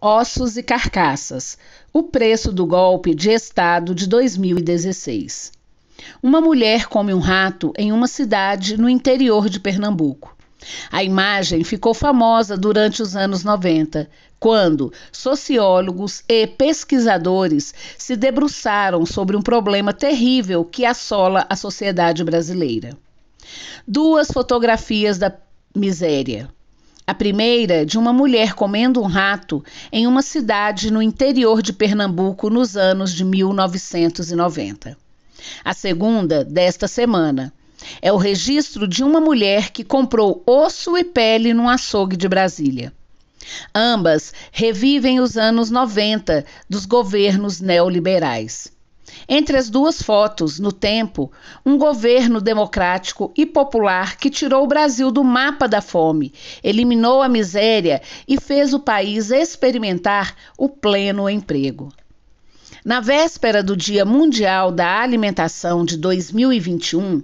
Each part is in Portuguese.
ossos e carcaças. O preço do golpe de Estado de 2016. Uma mulher come um rato em uma cidade no interior de Pernambuco. A imagem ficou famosa durante os anos 90, quando sociólogos e pesquisadores se debruçaram sobre um problema terrível que assola a sociedade brasileira. Duas fotografias da miséria. A primeira de uma mulher comendo um rato em uma cidade no interior de Pernambuco nos anos de 1990. A segunda, desta semana, é o registro de uma mulher que comprou osso e pele num açougue de Brasília. Ambas revivem os anos 90 dos governos neoliberais. Entre as duas fotos, no tempo, um governo democrático e popular que tirou o Brasil do mapa da fome, eliminou a miséria e fez o país experimentar o pleno emprego. Na véspera do Dia Mundial da Alimentação de 2021,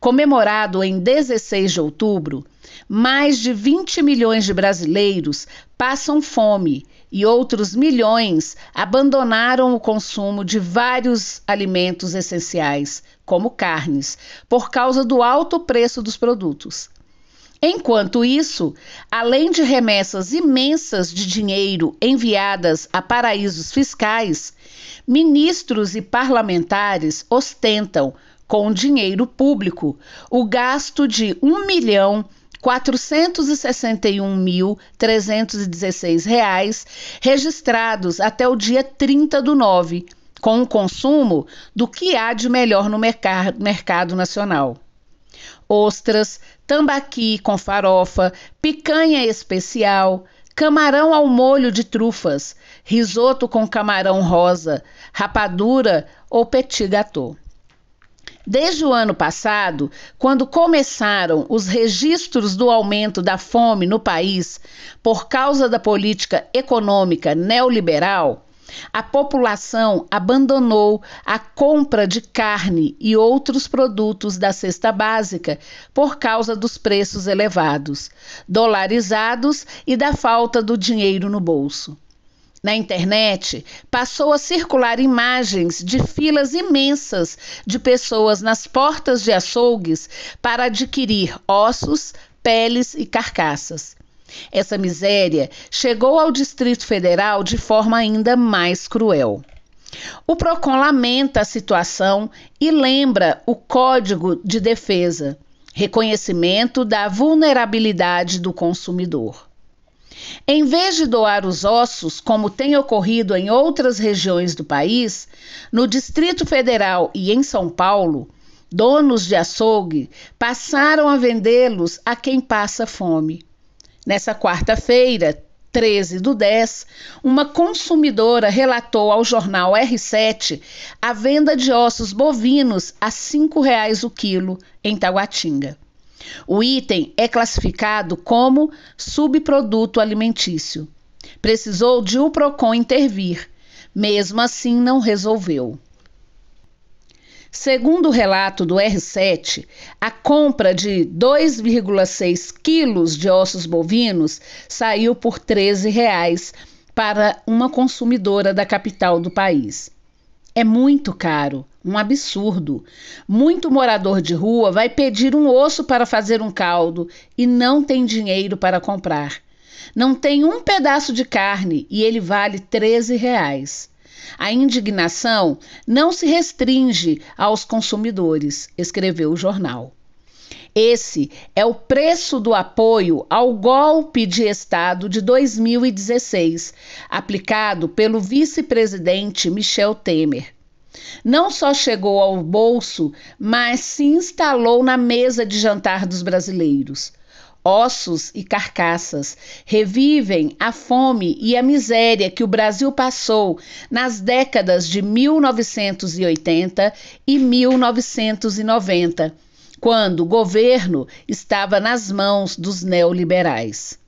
comemorado em 16 de outubro, mais de 20 milhões de brasileiros passam fome e outros milhões abandonaram o consumo de vários alimentos essenciais, como carnes, por causa do alto preço dos produtos. Enquanto isso, além de remessas imensas de dinheiro enviadas a paraísos fiscais, ministros e parlamentares ostentam, com dinheiro público, o gasto de 1 milhão 461.316 reais registrados até o dia 30 do nove, com o consumo do que há de melhor no mercado, mercado nacional ostras, tambaqui com farofa, picanha especial, camarão ao molho de trufas, risoto com camarão rosa, rapadura ou petit gâteau. Desde o ano passado, quando começaram os registros do aumento da fome no país por causa da política econômica neoliberal, a população abandonou a compra de carne e outros produtos da cesta básica por causa dos preços elevados, dolarizados e da falta do dinheiro no bolso. Na internet, passou a circular imagens de filas imensas de pessoas nas portas de açougues para adquirir ossos, peles e carcaças. Essa miséria chegou ao Distrito Federal de forma ainda mais cruel. O PROCON lamenta a situação e lembra o Código de Defesa reconhecimento da vulnerabilidade do consumidor. Em vez de doar os ossos, como tem ocorrido em outras regiões do país, no Distrito Federal e em São Paulo, donos de açougue passaram a vendê-los a quem passa fome. Nessa quarta-feira, 13 do 10, uma consumidora relatou ao jornal R7 a venda de ossos bovinos a R$ 5,00 o quilo em Taguatinga. O item é classificado como subproduto alimentício. Precisou de o PROCON intervir, mesmo assim não resolveu. Segundo o relato do R7, a compra de 2,6 quilos de ossos bovinos saiu por R$ 13 para uma consumidora da capital do país. É muito caro, um absurdo. Muito morador de rua vai pedir um osso para fazer um caldo e não tem dinheiro para comprar. Não tem um pedaço de carne e ele vale 13 reais. A indignação não se restringe aos consumidores, escreveu o jornal. Esse é o preço do apoio ao golpe de Estado de 2016, aplicado pelo vice-presidente Michel Temer. Não só chegou ao bolso, mas se instalou na mesa de jantar dos brasileiros. Ossos e carcaças revivem a fome e a miséria que o Brasil passou nas décadas de 1980 e 1990 quando o governo estava nas mãos dos neoliberais.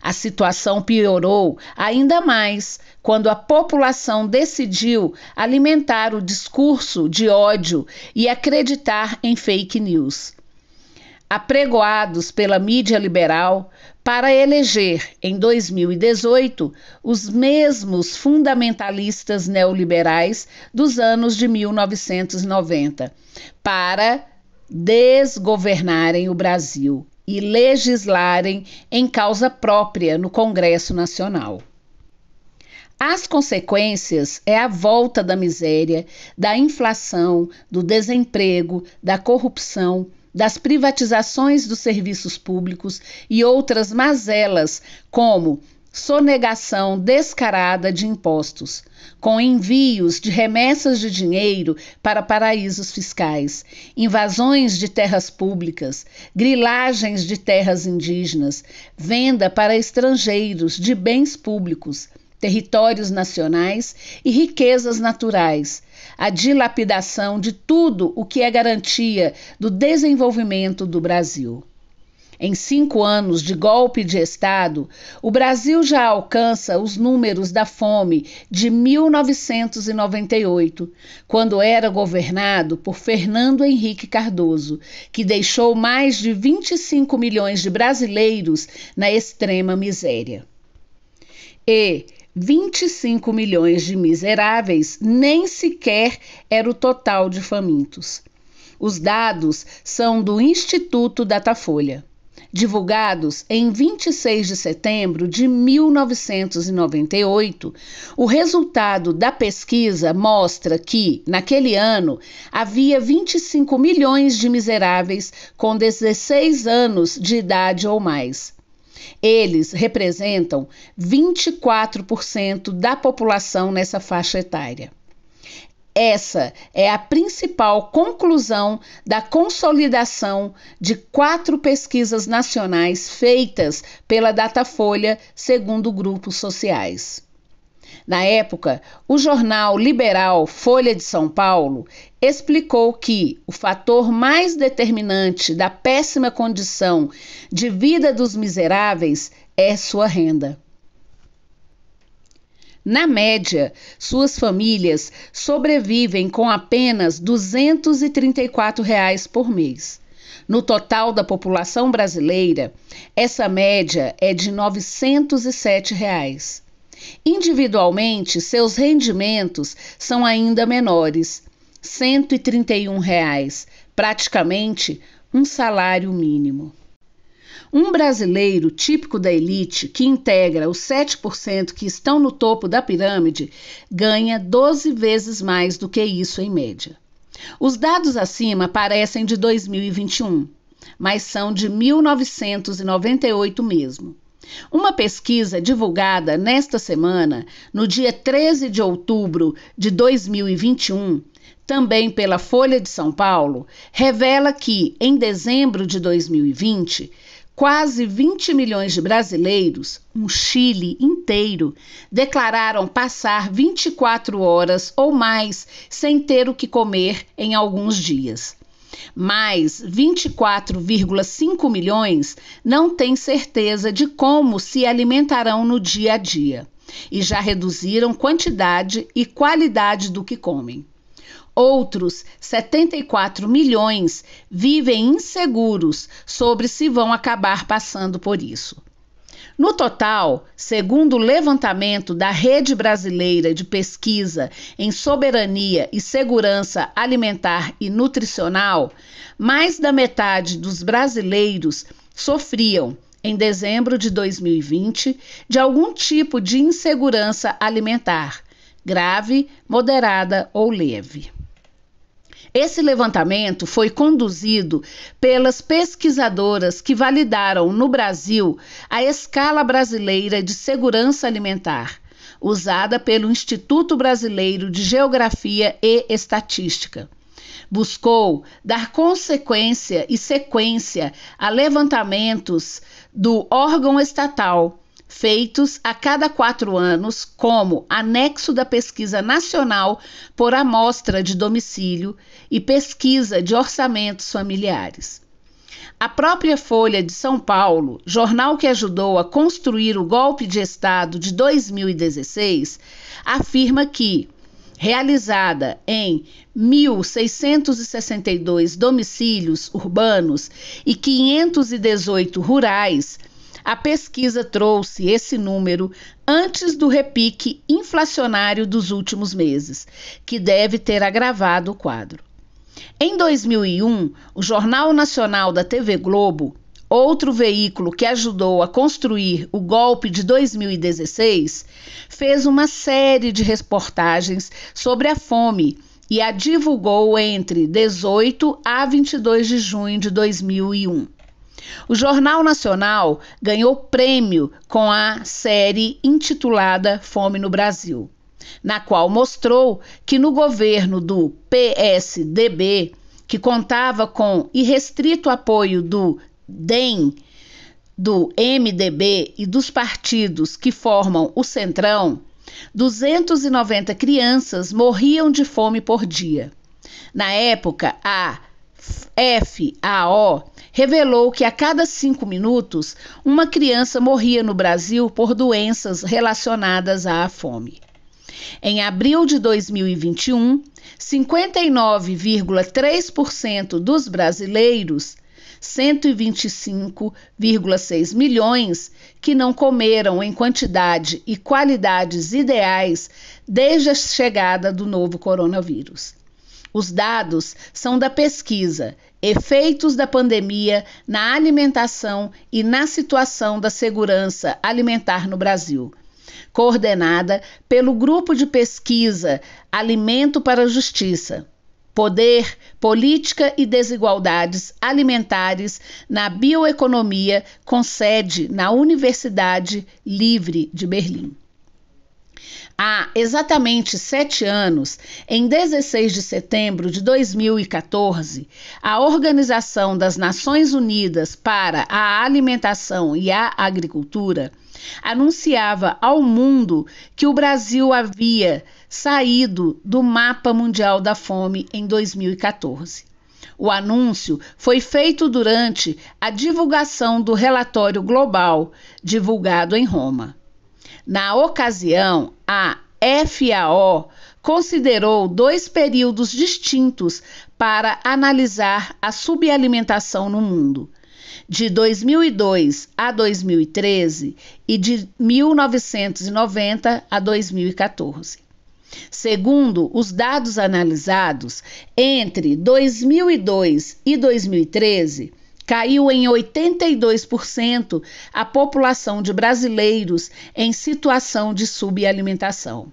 A situação piorou ainda mais quando a população decidiu alimentar o discurso de ódio e acreditar em fake news. Apregoados pela mídia liberal para eleger em 2018 os mesmos fundamentalistas neoliberais dos anos de 1990, para desgovernarem o Brasil e legislarem em causa própria no Congresso Nacional. As consequências é a volta da miséria, da inflação, do desemprego, da corrupção, das privatizações dos serviços públicos e outras mazelas, como sonegação descarada de impostos, com envios de remessas de dinheiro para paraísos fiscais, invasões de terras públicas, grilagens de terras indígenas, venda para estrangeiros de bens públicos, territórios nacionais e riquezas naturais, a dilapidação de tudo o que é garantia do desenvolvimento do Brasil. Em cinco anos de golpe de Estado, o Brasil já alcança os números da fome de 1998, quando era governado por Fernando Henrique Cardoso, que deixou mais de 25 milhões de brasileiros na extrema miséria. E 25 milhões de miseráveis nem sequer era o total de famintos. Os dados são do Instituto Datafolha divulgados em 26 de setembro de 1998, o resultado da pesquisa mostra que, naquele ano, havia 25 milhões de miseráveis com 16 anos de idade ou mais. Eles representam 24% da população nessa faixa etária. Essa é a principal conclusão da consolidação de quatro pesquisas nacionais feitas pela Datafolha, segundo grupos sociais. Na época, o jornal liberal Folha de São Paulo explicou que o fator mais determinante da péssima condição de vida dos miseráveis é sua renda. Na média, suas famílias sobrevivem com apenas R$ 234 reais por mês. No total da população brasileira, essa média é de R$ 907. Reais. Individualmente, seus rendimentos são ainda menores, R$ 131, reais, praticamente um salário mínimo. Um brasileiro típico da elite, que integra os 7% que estão no topo da pirâmide, ganha 12 vezes mais do que isso em média. Os dados acima parecem de 2021, mas são de 1998 mesmo. Uma pesquisa divulgada nesta semana, no dia 13 de outubro de 2021, também pela Folha de São Paulo, revela que, em dezembro de 2020, Quase 20 milhões de brasileiros, um Chile inteiro, declararam passar 24 horas ou mais sem ter o que comer em alguns dias. Mais 24,5 milhões não têm certeza de como se alimentarão no dia a dia e já reduziram quantidade e qualidade do que comem. Outros 74 milhões vivem inseguros sobre se vão acabar passando por isso. No total, segundo o levantamento da Rede Brasileira de Pesquisa em Soberania e Segurança Alimentar e Nutricional, mais da metade dos brasileiros sofriam, em dezembro de 2020, de algum tipo de insegurança alimentar, grave, moderada ou leve. Esse levantamento foi conduzido pelas pesquisadoras que validaram no Brasil a escala brasileira de segurança alimentar, usada pelo Instituto Brasileiro de Geografia e Estatística buscou dar consequência e sequência a levantamentos do órgão estatal feitos a cada quatro anos, como anexo da pesquisa nacional por amostra de domicílio e pesquisa de orçamentos familiares. A própria Folha de São Paulo, jornal que ajudou a construir o golpe de Estado de 2016, afirma que, realizada em 1.662 domicílios urbanos e 518 rurais, a pesquisa trouxe esse número antes do repique inflacionário dos últimos meses, que deve ter agravado o quadro. Em 2001, o Jornal Nacional da TV Globo, outro veículo que ajudou a construir o golpe de 2016, fez uma série de reportagens sobre a fome e a divulgou entre 18 a 22 de junho de 2001. O Jornal Nacional ganhou prêmio com a série intitulada Fome no Brasil, na qual mostrou que no governo do PSDB, que contava com irrestrito apoio do DEM, do MDB e dos partidos que formam o Centrão, 290 crianças morriam de fome por dia. Na época, a FAO revelou que a cada cinco minutos uma criança morria no Brasil por doenças relacionadas à fome. Em abril de 2021, 59,3% dos brasileiros, 125,6 milhões, que não comeram em quantidade e qualidades ideais desde a chegada do novo coronavírus. Os dados são da pesquisa Efeitos da pandemia na alimentação e na situação da segurança alimentar no Brasil, coordenada pelo Grupo de Pesquisa Alimento para a Justiça. Poder, Política e Desigualdades Alimentares na Bioeconomia, com sede na Universidade Livre de Berlim. Há exatamente sete anos, em 16 de setembro de 2014, a Organização das Nações Unidas para a Alimentação e a Agricultura anunciava ao mundo que o Brasil havia saído do mapa mundial da fome em 2014. O anúncio foi feito durante a divulgação do relatório global divulgado em Roma. Na ocasião, a FAO considerou dois períodos distintos para analisar a subalimentação no mundo. De 2002 a 2013 e de 1990 a 2014. Segundo os dados analisados, entre 2002 e 2013, caiu em 82% a população de brasileiros em situação de subalimentação.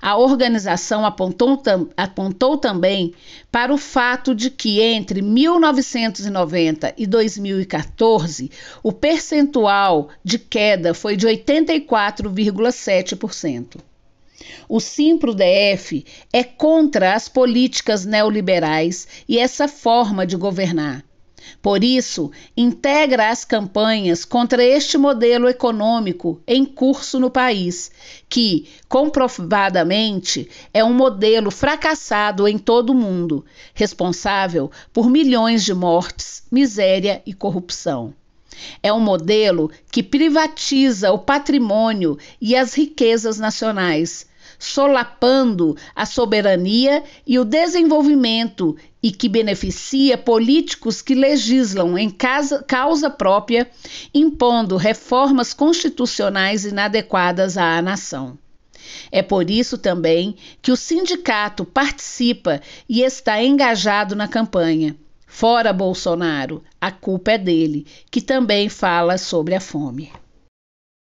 A organização apontou, apontou, também para o fato de que entre 1990 e 2014 o percentual de queda foi de 84,7%. O Simpro-DF é contra as políticas neoliberais e essa forma de governar por isso, integra as campanhas contra este modelo econômico em curso no país, que, comprovadamente, é um modelo fracassado em todo o mundo, responsável por milhões de mortes, miséria e corrupção. É um modelo que privatiza o patrimônio e as riquezas nacionais, solapando a soberania e o desenvolvimento e que beneficia políticos que legislam em casa, causa própria, impondo reformas constitucionais inadequadas à nação. É por isso também que o sindicato participa e está engajado na campanha. Fora Bolsonaro, a culpa é dele, que também fala sobre a fome.